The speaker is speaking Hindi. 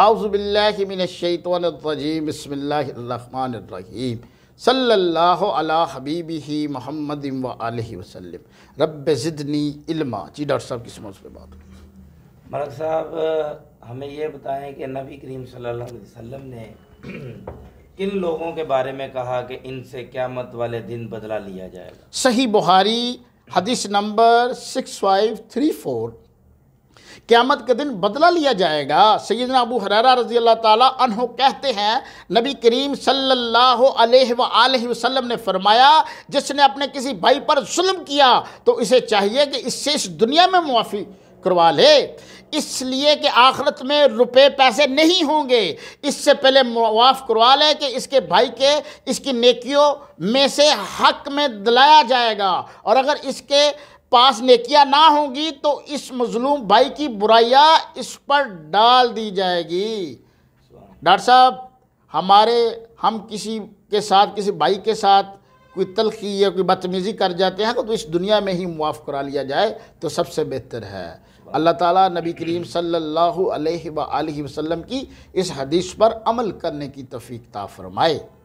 आउज़बिल्लिमिनशैतरजीम सल्ला हबीबी महमद वसलम रब ज़िदनी इल्मा जी डॉक्टर साहब किस मौज बात मलक साहब हमें यह बताएं कि नबी करीम सल्लल्लाहु ने किन लोगों के बारे में कहा कि इनसे क्यामत वाले दिन बदला लिया जाएगा सही बुहारी हदीस number six five three four क़्यामत के दिन बदला लिया जाएगा सैदना अबू हरारा रजी अल्लाह तह कहते हैं नबी करीम सल्लल्लाहु अलैहि वसल्लम ने फरमाया जिसने अपने किसी भाई पर जुल्म किया तो इसे चाहिए कि इससे इस दुनिया में मुआफ़ी करवा ले इसलिए कि आखिरत में रुपए पैसे नहीं होंगे इससे पहले मुआफ़ करवा ले कि इसके भाई के इसकी नेकियों में से हक में दिलाया जाएगा और अगर इसके पास नकियाँ ना होंगी तो इस मजलूम भाई की बुराइयाँ इस पर डाल दी जाएगी डॉक्टर साहब हमारे हम किसी के साथ किसी भाई के साथ कोई तलखी या कोई बदतमीज़ी कर जाते हैं तो इस दुनिया में ही मुआफ़ करा लिया जाए तो सबसे बेहतर है अल्लाह ताला नबी करीम सल्लल्लाहु अलैहि वसल्लम की इस हदीस पर अमल करने की तफीकता फरमाए